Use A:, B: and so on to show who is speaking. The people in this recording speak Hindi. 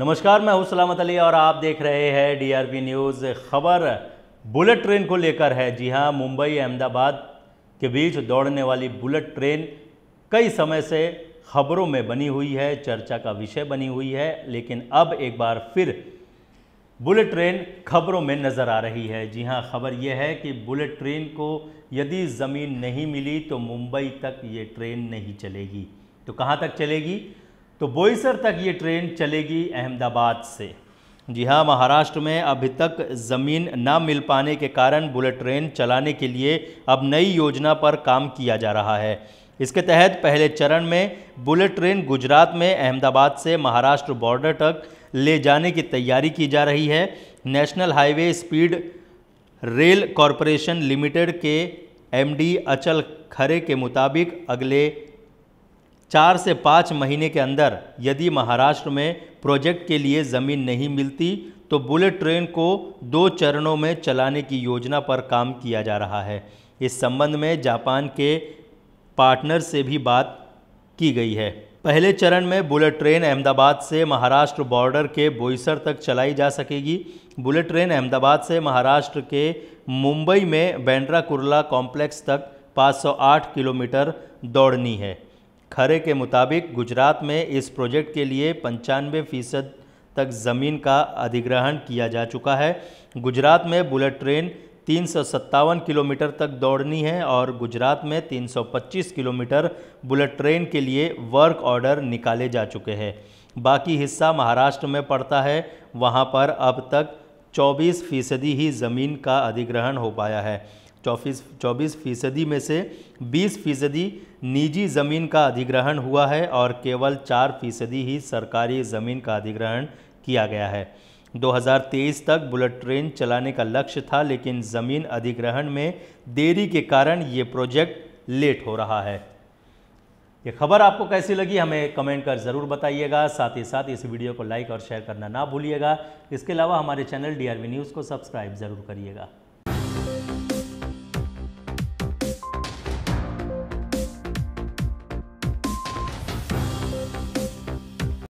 A: नमस्कार मैं हूं सलामत अली और आप देख रहे हैं डीआरपी न्यूज़ खबर बुलेट ट्रेन को लेकर है जी हां मुंबई अहमदाबाद के बीच दौड़ने वाली बुलेट ट्रेन कई समय से खबरों में बनी हुई है चर्चा का विषय बनी हुई है लेकिन अब एक बार फिर बुलेट ट्रेन खबरों में नज़र आ रही है जी हाँ खबर यह है कि बुलेट ट्रेन को यदि ज़मीन नहीं मिली तो मुंबई तक ये ट्रेन नहीं चलेगी तो कहाँ तक चलेगी तो बोईसर तक ये ट्रेन चलेगी अहमदाबाद से जी हाँ महाराष्ट्र में अभी तक ज़मीन न मिल पाने के कारण बुलेट ट्रेन चलाने के लिए अब नई योजना पर काम किया जा रहा है इसके तहत पहले चरण में बुलेट ट्रेन गुजरात में अहमदाबाद से महाराष्ट्र बॉर्डर तक ले जाने की तैयारी की जा रही है national highway speed rail corporation limited के एमडी अचल खरे के मुताबिक अगले चार से पाँच महीने के अंदर यदि महाराष्ट्र में प्रोजेक्ट के लिए ज़मीन नहीं मिलती तो बुलेट ट्रेन को दो चरणों में चलाने की योजना पर काम किया जा रहा है इस संबंध में जापान के पार्टनर से भी बात की गई है पहले चरण में बुलेट ट्रेन अहमदाबाद से महाराष्ट्र बॉर्डर के बोईसर तक चलाई जा सकेगी बुलेट ट्रेन अहमदाबाद से महाराष्ट्र के मुंबई में बैंड्रा कुर्ला कॉम्प्लेक्स तक 508 किलोमीटर दौड़नी है खरे के मुताबिक गुजरात में इस प्रोजेक्ट के लिए पंचानवे फीसद तक ज़मीन का अधिग्रहण किया जा चुका है गुजरात में बुलेट ट्रेन तीन किलोमीटर तक दौड़नी है और गुजरात में 325 किलोमीटर बुलेट ट्रेन के लिए वर्क ऑर्डर निकाले जा चुके हैं बाकी हिस्सा महाराष्ट्र में पड़ता है वहाँ पर अब तक 24 फीसदी ही ज़मीन का अधिग्रहण हो पाया है चौबीस चौबीस फीसदी में से 20 फीसदी निजी ज़मीन का अधिग्रहण हुआ है और केवल 4 फीसदी ही सरकारी ज़मीन का अधिग्रहण किया गया है 2023 तक बुलेट ट्रेन चलाने का लक्ष्य था लेकिन ज़मीन अधिग्रहण में देरी के कारण ये प्रोजेक्ट लेट हो रहा है ये खबर आपको कैसी लगी हमें कमेंट कर ज़रूर बताइएगा साथ ही साथ इस वीडियो को लाइक और शेयर करना ना भूलिएगा इसके अलावा हमारे चैनल डी न्यूज़ को सब्सक्राइब ज़रूर करिएगा